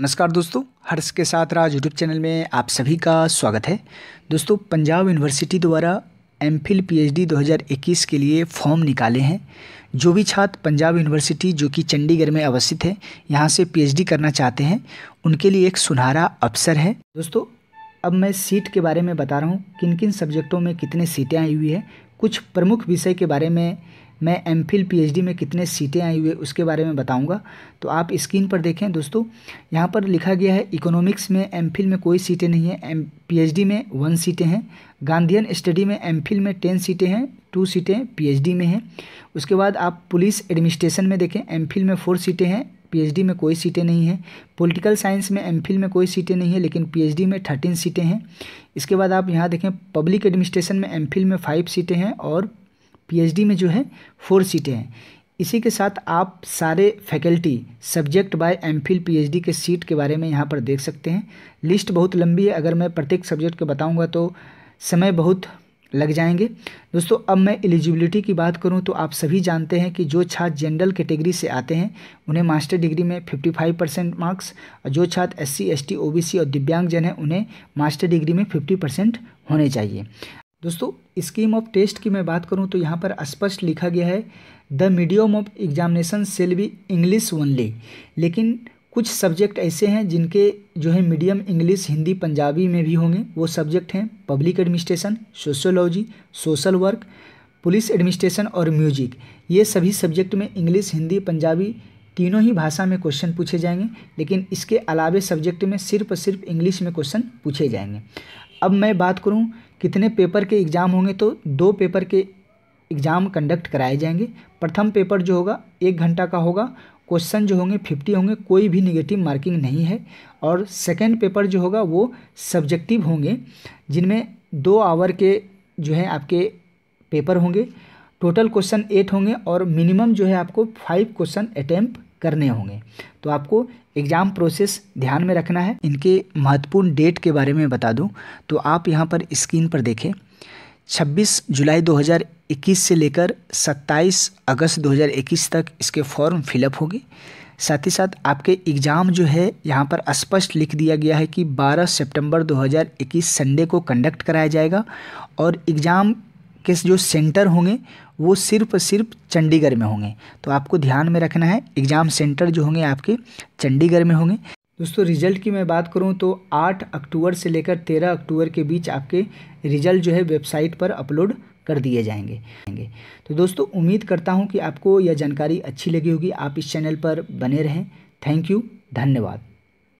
नमस्कार दोस्तों हर्ष के साथ राज यूट्यूब चैनल में आप सभी का स्वागत है दोस्तों पंजाब यूनिवर्सिटी द्वारा एम फिल पी 2021 के लिए फॉर्म निकाले हैं जो भी छात्र पंजाब यूनिवर्सिटी जो कि चंडीगढ़ में अवस्थित है यहाँ से पीएचडी करना चाहते हैं उनके लिए एक सुनहरा अवसर है दोस्तों अब मैं सीट के बारे में बता रहा हूँ किन किन सब्जेक्टों में कितने सीटें आई हुई है कुछ प्रमुख विषय के बारे में मैं एम फिल पी में कितने सीटें आई हुई है उसके बारे में बताऊंगा तो आप स्क्रीन पर देखें दोस्तों यहाँ पर लिखा गया है इकोनॉमिक्स में एम में कोई सीटें नहीं है एम पी में वन सीटें हैं गांधीन स्टडी में एम में टेन सीटें हैं टू सीटें पी में हैं उसके बाद आप पुलिस एडमिनिस्ट्रेशन में देखें एम में फोर सीटें हैं पीएचडी में कोई सीटें नहीं हैं पॉलिटिकल साइंस में एम में कोई सीटें नहीं है लेकिन पीएचडी में थर्टीन सीटें हैं इसके बाद आप यहाँ देखें पब्लिक एडमिनिस्ट्रेशन में एम में फाइव सीटें हैं और पीएचडी में जो है फोर सीटें हैं इसी के साथ आप सारे faculty subject by M phil P के सीट के बारे में यहाँ पर देख सकते हैं लिस्ट बहुत लंबी है अगर मैं प्रत्येक सब्जेक्ट को बताऊँगा तो समय बहुत लग जाएंगे दोस्तों अब मैं एलिजिबिलिटी की बात करूं तो आप सभी जानते हैं कि जो छात्र जनरल कैटेगरी से आते हैं उन्हें मास्टर डिग्री में 55 परसेंट मार्क्स और जो छात्र S C S T O B C और दिव्यांगजन हैं उन्हें मास्टर डिग्री में 50 परसेंट होने चाहिए दोस्तों स्कीम ऑफ टेस्ट की मैं बात करूं तो यहाँ पर स्पष्ट लिखा गया है the medium of examination shall be English only लेकिन कुछ सब्जेक्ट ऐसे हैं जिनके जो है मीडियम इंग्लिश हिंदी पंजाबी में भी होंगे वो सब्जेक्ट हैं public administration sociology social work police administration और म्यूजिक ये सभी सब्जेक्ट में इंग्लिश हिंदी पंजाबी तीनों ही भाषा में क्वेश्चन पूछे जाएंगे लेकिन इसके अलावे सब्जेक्ट में सिर्फ सिर्फ इंग्लिश में क्वेश्चन पूछे जाएंगे अब मैं बात करूँ कितने पेपर के एग्ज़ाम होंगे तो दो पेपर के एग्ज़ाम कंडक्ट कराए जाएंगे प्रथम पेपर जो होगा एक घंटा का होगा क्वेश्चन जो होंगे फिफ्टी होंगे कोई भी निगेटिव मार्किंग नहीं है और सेकेंड पेपर जो होगा वो सब्जेक्टिव होंगे जिनमें दो आवर के जो है आपके पेपर होंगे टोटल क्वेश्चन एट होंगे और मिनिमम जो है आपको फाइव क्वेश्चन अटैम्प्ट करने होंगे तो आपको एग्ज़ाम प्रोसेस ध्यान में रखना है इनके महत्वपूर्ण डेट के बारे में बता दूं तो आप यहाँ पर स्क्रीन पर देखें 26 जुलाई 2021 से लेकर 27 अगस्त 2021 तक इसके फॉर्म फिलअप होगी साथ ही साथ आपके एग्ज़ाम जो है यहाँ पर स्पष्ट लिख दिया गया है कि 12 सितंबर 2021 संडे को कंडक्ट कराया जाएगा और एग्ज़ाम के जो सेंटर होंगे वो सिर्फ सिर्फ चंडीगढ़ में होंगे तो आपको ध्यान में रखना है एग्ज़ाम सेंटर जो होंगे आपके चंडीगढ़ में होंगे दोस्तों रिजल्ट की मैं बात करूं तो 8 अक्टूबर से लेकर 13 अक्टूबर के बीच आपके रिजल्ट जो है वेबसाइट पर अपलोड कर दिए जाएंगे तो दोस्तों उम्मीद करता हूँ कि आपको यह जानकारी अच्छी लगी होगी आप इस चैनल पर बने रहें थैंक यू धन्यवाद